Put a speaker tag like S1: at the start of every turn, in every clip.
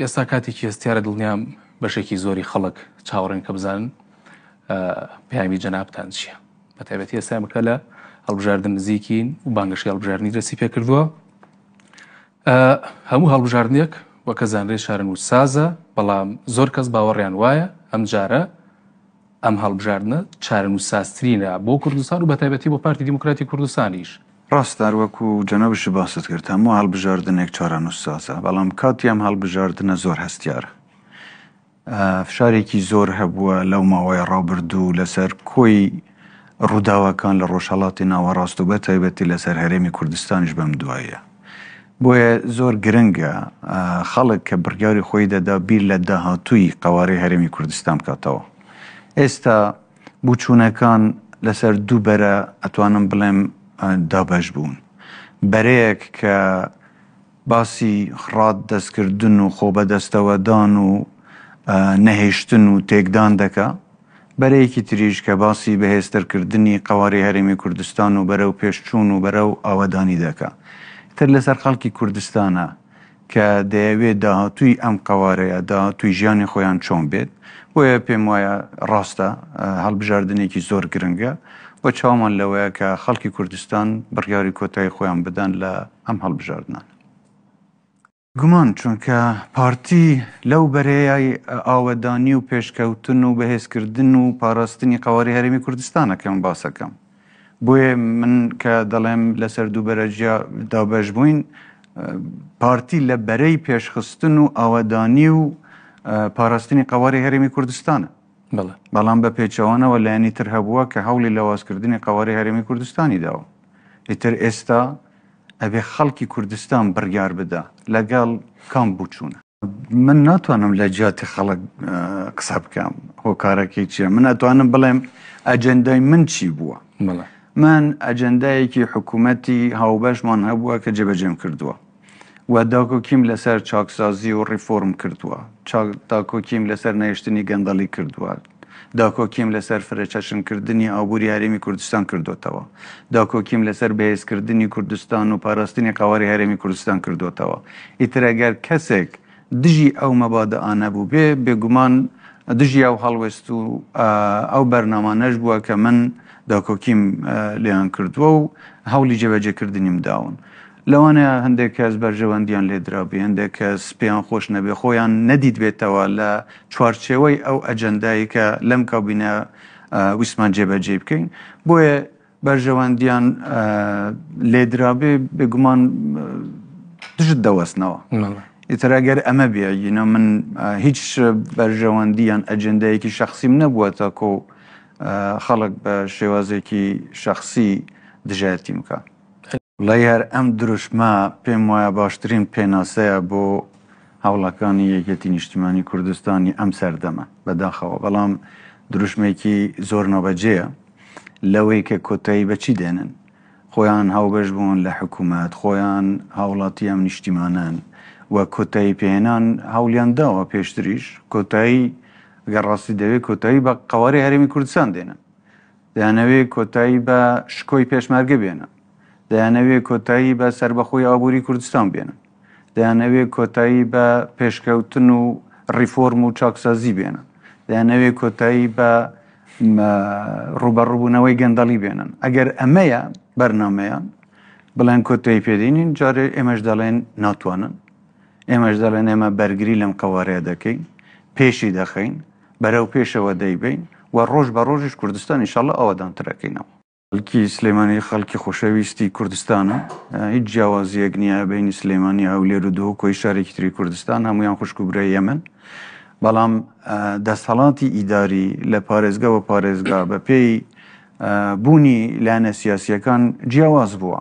S1: ئێستا کاتێکی ئێستیارە دڵنیام بەشێکی زۆری خەڵک چاوەڕێن کە بزانن پامی جەنابان چییە بە تایبەتی ئێستا مەکە لە هەڵبژاردن نزیکین و بانگشی هەڵبژارنی دەسی پێ کردووە هەموو هەڵبژاردنێک وەکە زانرێ شارن و سازە بەڵام زۆر کەس باوەڕیان وایە ئەم جارە ئەم هەڵبژاردنە چارن و ساسترینە بۆ کوردستان و بە تایبەتی بۆ پارتی دیموکراتی کوردستانیش ڕاستار وەکو جەنەبشی باست کرد هەموو هەڵبژاردنێک چاران و ساسە بەڵام کاتیان هەڵبژاردنە زۆر هەستیارە فشارێکی زۆر هەبووە لەو ماوەی ڕابردوو لەسەر کۆی ڕووداوەکان لە ڕۆژهڵاتی ناوەڕاست و بە تایبەتی لەسەر هەرێمی کوردستانیش بەم دوایە بۆیە زۆر گرنگە خەڵک کە بڕیاری خۆی دەدا بیر لە داهاتووی قوارەی هەرێمی کوردستان بکاتەوە ئێستا بچوونەکان لەسەر دووبەرە ئەتوانم بڵێم دابش بوون بەرەیەک کە باسی خڕات دەستکردن و خۆ بەدەستەوەدان و نەهێشتن و تێکدان دەکا بەرەیەکی تریش کە باسی بەهێستەرکردنی قواری هەرمی کوردستان و بەرەو پێشچوون و بەرەو ئاوەدانی دەکا تر لەسەر خەڵکی کوردستانە کە دەیەوێت داهاتووی ئەم قوارەیە داهاتووی ژیانی خۆیان چۆن بێت وەیە پێم وایە ڕاستە هەڵبژاردنێکی زۆر گرنگە بۆ چاومان لەوەیە کە خەڵکی کوردستان بڕیاری کۆتایی خۆیان بدەن لە ئەم هەڵبژاردنان. گومان چونکە پارتی لەو بەرەیە ئاوەدانی و پێشکەوتن و بەهێزکردن و پاراستنی قواری هەرمی کوردستانەکەم باسەکەم. بۆیە من کە دەڵێم لەسەر دووبەرەجیا دابەش بووین، پارتی لە بەرەی پێشخستن و ئاوەدانی و پاراستنی قواری هەرمی کوردستانە بەڵام بە پێچەوانەوە لایەنی تر هەبووە کە هەولی لەوازکردنی قواری هەرمی کوردستانی داوە ئیتر ئێستا ئەبێ خەڵکی کوردستان بڕیار بدا لەگەڵ کام بچوونە من ناتوانم لە جیاتی خەڵک قسە بکەم هۆکارەکەی چیە من ئەتوانم بڵێم ئەجندای من چی بووە من ئەجندایەکی حکوومەتی هاوبەشمان هەبووە کە جێبەجێم کردووە و داکۆکیم لەسەر چاکسازی و ڕیفۆرم کردووە داکۆکیم لەسەر نەیشتنی گەندەڵی کردووە داکۆکیم لەسەر فرەچەشنکردنی ئابووری هەرێمی کوردستان کردوتەوە داکۆکیم لەسەر بەهێزکردنی کوردستان و پاراستنی قواری هەرێمی کوردستان کردوتەوە ئیترەگەر کەسێک دژی ئەو مەبادە ئانەبوو بێ بێگومان دژی ئەو هەڵوێست و ئەو بەرنامانەش بووە کە من داکۆکیم لیان کردووە و هەولی جێبەجێکردنیم داون. لەوانەیە هەندێک کەس بەرژەوەندیان لێدرابی هەندێک کەس پێیان خۆش نەبێ خۆیان نەدید بێتەوە لە چوارچێوەی ئەو ئەجەندایی کە لەم کابینە ویسمان جێبەجێ بکەین بۆیە بەرژەوەندیان لێدرابێ بگومان دژت دەوەستنەوە. ئیتراگەر ئەمە بێ یینە من هیچ بەرژەوەندیان ئەجندەیەکی شخصیم نەبووە تا کۆ خەڵک بە شێوازێکی شخصی دژایەتی بکە. وڵی هەر ئەم دروشمە پێم وایە باشترین پێناسەیە بۆ هەوڵەکانی یەکەتی نیشتیمانی کوردستانی ئەم سەردەمە بەداخەوە بەڵام دروشمێکی زۆر نەبەجەیە لەوەی کە کۆتایی بەچی دێنن خۆیان هاوبەش بوون لە حکوومەت خۆیان هاوڵاتی ئەم نیشتیمانان وە کۆتایی پێێنان هەولیان داوە پێشتریش کۆتایی گە ڕاستی دەوێت کۆتایی بە قواری هەرمی کوردستان دێنن دەیانەوێت کۆتایی بە شکۆی پێشمەرگە بێنە دەیانەوێت کۆتایی بە سربەخۆی ئابووری کوردستان بێنن دەیانەوێت کۆتایی بە پێشکەوتن و ڕیفۆرم و چاکسازی بێنن دەیانەوێت کۆتایی بە ڕوبەڕووبوونەوەی گەندەڵی بێنن ئەگەر ئەمەیە بەرنمەیان بڵێن کۆتایی پێدینین جارێ ئێمەش دەڵێن ناتوانن ئێمەش دەڵێن ئێمە بەرگری لەم قەوارەیە دەکەین پێشی دەخەین بەرەو پێشەوە دەیبین و ڕۆژ بە ڕۆژش کوردستان ئیشەڵە ئەوەدانترەکەینەوە خەڵکی سلێمانی خەڵکی خۆشەویستی کوردستانە هیچ جیاوازیەک نییە بینی سلێمانی ئەو لێر و دۆ کۆی شارێکی تری کوردستان هەمویان خوشک و برای ئەمن بەڵام دەسەڵاتی ئیداری لە پارێزگا و پارێزگا بە پێی بوونی لاەنە سیاسیەکان جیاواز بووە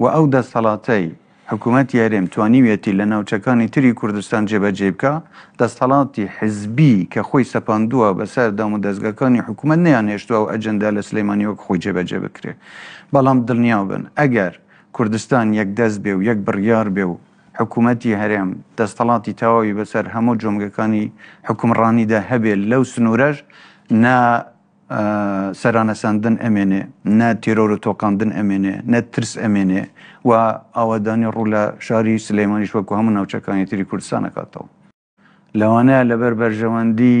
S1: و ئەو دەسەڵاتەی حکوومەت یارێم توانیوێتی لە ناوچەکانی تری کوردستان جێبەجێ بکە دەستەڵاتی حزبی کە خۆی سەپاندووە بەسەر دام و دەستگەکانی حکوومەت نیان هێشتووە و ئەجندا لە سلەیمانی وەک خۆی جێبەجێ بکرێ بەڵام دڵنیا بن ئەگەر کوردستان یەک دەست بێ و یەک بڕیار بێ و حکوومەتتی هەرێم دەستەڵاتی تەواوی بەسەر هەموو جۆمگەکانی حکومڕانیدا هەبێت لەو سنوورەش نا سەرانەساندن ئەمێنێ نە تیرۆر و تۆقااندن ئەمێنێ نە ترس ئەمێنێ و ئاوادانی ڕوو لە شاری سلەیمانیش وەکو هەموو ناوچەکانی تری کوردستانەکاتەوە لەوانەیە لەبەر بەرژەوەندی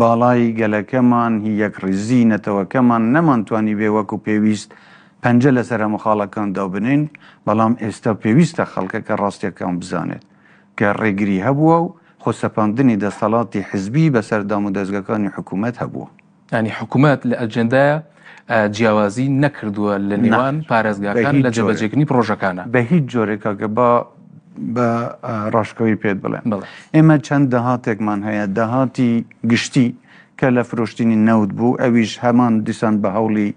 S1: باڵای گەلەکەمان هی یەک ڕزی نەتەوەکەمان نەمانتوانی بێ وەکو پێویست پەنجە لەسەر مخاڵەکان دابنین بەڵام ئێستا پێویستە خەڵکە کە ڕاستیەکان بزانێت کە ڕێگری هەبووە و خۆسەپاندنی دەسەڵاتی حزبی بەسەردام و دەستگەکانی حکوومەت هەبووە ینی حکوومەت لە ئەجندایە جیاوازی نەکردووە لە نێوان پارێزگاکان لە جەبەجێکننی پرۆژەکانە بە هیچ جۆرێکاگە بە بە ڕاشکەوی پێت بڵێن ئێمە چەند دەهاتێکمان هەیە دەهاتی گشتی کە لە فرۆشتنی نەوت بوو ئەویش هەمان دیسان بە هەوڵی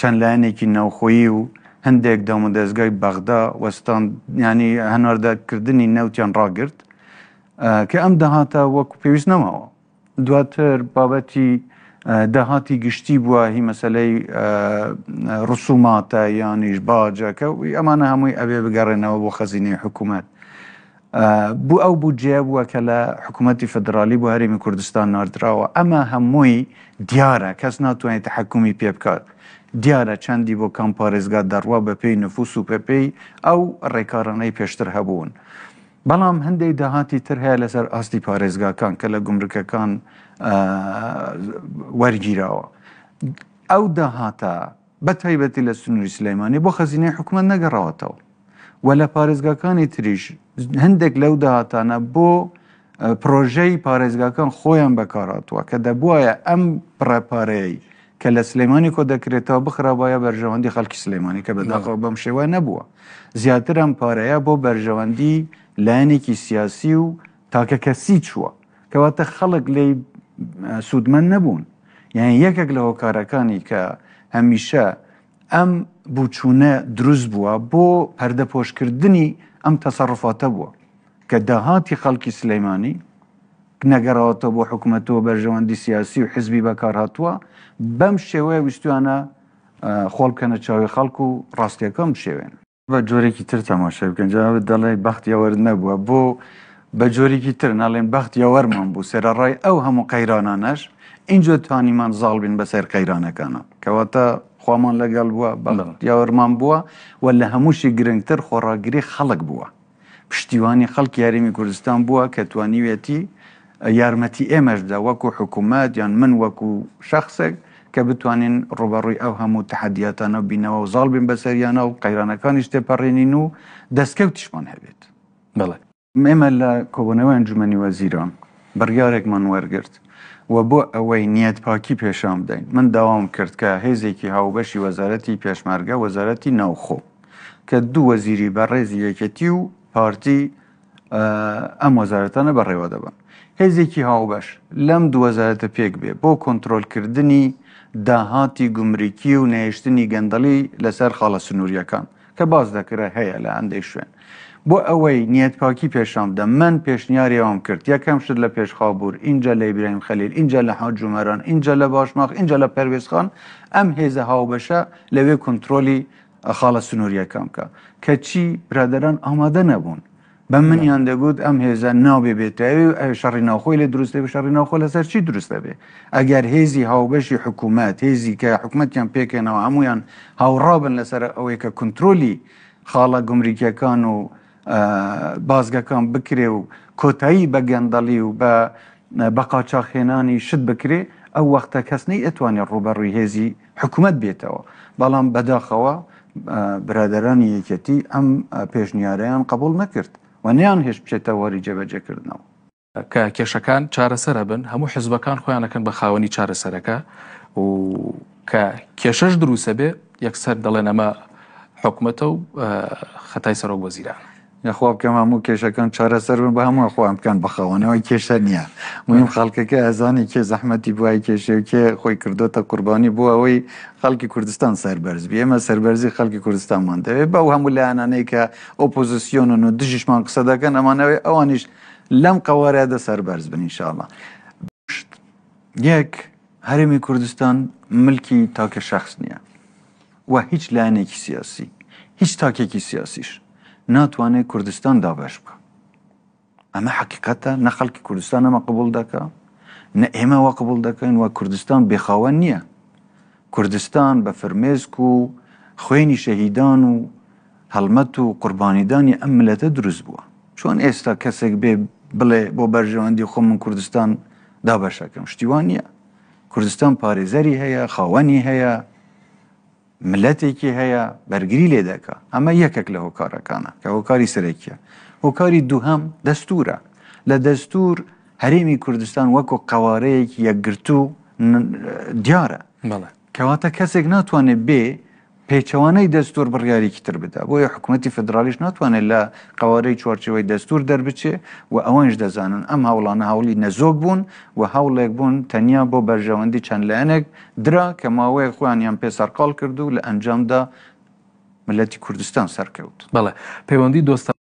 S1: چەند لایەنێکی ناوخۆیی و هەندێک دەمە دەستگای بەغدا وەستان ینی هەنواردەکردنی نەوتیان ڕاگررت کە ئەم دەهاتە وەکو پێویست نەماوە دواتر بابەتی داهاتی گشتی بووە هی مەسلەی ڕسوماتە یانیش باجەکە و ئەمانە هەمووی ئەبێ بگەڕێنەوە بۆ خەزینەی حکوومەت. بوو ئەو بوو جێ بووە کە لە حکوومەتتی فدرالی بۆ هەرێمی کوردستان نردراوە ئەمە هەمووی دیارە کەس ناتوانێت حکومی پێ بکات. دیارە چەندی بۆ کام پارێزگا دەڕوا بە پێی نفوس و پێپی ئەو ڕێکارانەی پێشتر هەبوون. بەڵام هەندێک داهاتی تر هەیە لەسەر ئاستی پارێزگاکان کە لە گمرکەکان وەرگیرەوە. ئەو داهاتە بەتیبەتی لە سنووری سلەیمانی بۆ خەزینەی حکومە نەگەڕاوەتەوە. وە لە پارێزگاکانی تریش هەندێک لەو داهاتانە بۆ پرۆژەی پارێزگاکان خۆیان بەکاراتوە کە دەبواە ئەم پڕەپارەی کە لە سلەیمانی کۆ دەکرێتەوە بخراپایە بەرژەوەندی خەڵکی سلەیمانی کە بەداخەوە بەم شێوە نەبووە. زیاتر ئەم پارەیە بۆ بەرژەوەندی لایەنێکی سیاسی و تاکە کەسی چووە کەواتە خەڵک لی سوودمەند نەبوون یعنی یەکێک لە هۆکارەکانی کە هەمیشە ئەم بچوونە دروست بووە بۆ پەردەپۆشکردنی ئەم تەسەڕفاتە بووە کە داهاتی خەڵکی سلەیمانی نەگەڕەوەتە بۆ حکوومەتەوە بەرژەوەندی سیاسی و حزبی بەکار هاتووە بەم شێوەیە ویستوانە خۆڵکەنە چاوی خەڵک و ڕاستیەکەم شێوێن بە جۆرێکی تر تەماشای بکەنجاوت دەڵێ بەختی ئەوەرد نەبووە بۆ بە جۆرێکی تر ناڵێن بەخت یاوەرمان بوو سێرەڕای ئەو هەموو قەیرانانەش اینجا توانیمان زاڵ بین بەسەر قەیرانەکانە کەواتە خوامان لەگەڵ بووە یاوەرمان بووە و لە هەمووشی گرنگتر خۆڕاگری خەڵک بووە پشتیوانی خەڵکی یاریمی کوردستان بووە کە توانیوێتی یارمەتی ئێمەشدا وەکو حکوومەت یان من وەکو شخصێک کە بتوانین ڕوبەڕووی ئەو هەموو تحدیاتانە بینەوە و زاڵ بین بەسەریانە و قەیرانەکانی شتێپەڕێنین و دەستکەوتیشمان هەبێت بڵێ ئێمە لە کۆبنەوە ئەنجومی وەزیران بڕیارێکمان وەرگرت و بۆ ئەوەی نیەت پاکی پێشام بدەین من داوام کرد کە هێزێکی هاوبەشی وەزارەتی پێشمەرگە وەزارەتی ناوخۆ کە دوو وەزیری بەڕێزی یەکەتی و پارتی ئەم وەزارەتانە بەڕێوە دەبن هێزێکی هاوبەش لەم دووەزارەتە پێک بێ بۆ کۆنتترۆلکردنی داهاتی گومریکی و نێشتنی گەندەڵی لەسەر خاڵە سنووریەکان کە باز دەکرە هەیە لە ئەندەی شوێن بۆ ئەوەی نیەت پاکی پێشاندا من پێشنیاریەوەم کرد یەکەم شت لە پێشخوا بوور اینجا لە ئیبراهیم خەلیل اینجا لە حاج جومەران اینجا لە باشماخ اینجا لە پەروێزخان ئەم هێزە هاوبەشە لەوێ کنترۆلی خاڵە سنووریەکەم کە کە چی برادران ئامادە نەبوون بە منیان دەگوت ئەم هێزە ناوێ بێتەوێ شەڕی ناخۆی لە دروستێ بە شەڕی ناخۆ لەسەر چی دروستە بێ ئەگەر هێزی هاوبەشی حکوومەت هێزی کە حکوومەتیان پێکێنەوە هەمویان هاوڕابن لەسەر ئەوەی کە کنترۆلی خاڵە گمریکیەکان و بازگەکان بکرێ و کۆتایی بە گەندەڵی و بە بەقاچاخێنانی شت بکرێ ئەو وەختە کەسنەی ئەتوانێت ڕوبەڕووی هێزی حکوومەت بێتەوە بەڵام بەداخەوە برادرانی یەکەتی ئەم پێشنیارەیان قبول نەکرد و نیان هێش بچێتە وەری جێبەجێکردنەوە کە کێشەکان چارەسەرە بن هەموو حزبەکان خۆیانەکەن بە خاوەنی چارەسەرەکە و کە کێشەش دروسە بێ یەکسەر دەڵێن ئەمە حکوومەتە و خەتای سەرۆک وەزیران یخوا بکەم هەموو کێشەکان چارەسەر بن بە هەموو خۆیان بکەن بەخەوانەوەی کێشە نییە مهم خەڵکەکە ئەزانی کێ زەحمەتی بوای کێشێکێ خۆی کردوتە قوربانی بۆ ئەوەی خەڵکی کوردستان سربەرز بی ئێمە سربەرزی خەڵکی کوردستانمان دەوێت بەو هەموو لایەنانەی کە ئۆپۆزیسیۆن و دژیشمان قسە دەکەن ئەمانەوەی ئەوانیش لەم قەوارەدە سربەرز بن ئینشاءڵە یەک هەرمی کوردستان ملکی تاکە شخص نییە و هیچ لایەنێکی سیاسی هیچ تاکێکی سیاسیش ناتوانێت کوردستان دابش بکە ئەمە حقیقەتە نە خەڵکی کوردستان ئەمە قبول دەکە نە ئێمە وا قبول دەکەین وە کوردستان بێخاوە نییە کوردستان بە فرمێزک و خوێنی شەهیددان و هەڵمەت و قوربانیدانی ئەم ملەتە دروست بووە چۆن ئێستا کەسێک بێ بڵێ بۆ بەرژەوەندی خۆ من کوردستان دابەشەکەم شتیوان نییە کوردستان پارێزەری هەیە خاوەنی هەیە ملەتێکی هەیە بەرگری لێ دەکا ئەمە یەکێک لە هۆکارەکانە کە هۆکاری سەرێکیە هۆکاری دووهم دەستورە لە دەستور هەرێمی کوردستان وەکو قوارەیەکی یەکگرتو دیارە کەواتە کەسێک ناتوانێت بێ پێچەوانەی دەستور بڕیاریکی تر بدا بۆیە حکوومەتتی فدرالیش ناتوانێت لە قوارەی چوارچەوەی دەستور دەربچێ و ئەوەنش دەزانن ئەم هاوڵانە هاولی نەزۆک بوون و هەوڵێک بوون تەنیا بۆ بەرژەوەندی چەند لایەنێک درا کە ماوەیە خۆیانیان پێ سەرقال کرد و لە ئەنجامدا ملەتی کوردستان سەرکەوت بەڵێ پەیوەندی دۆستان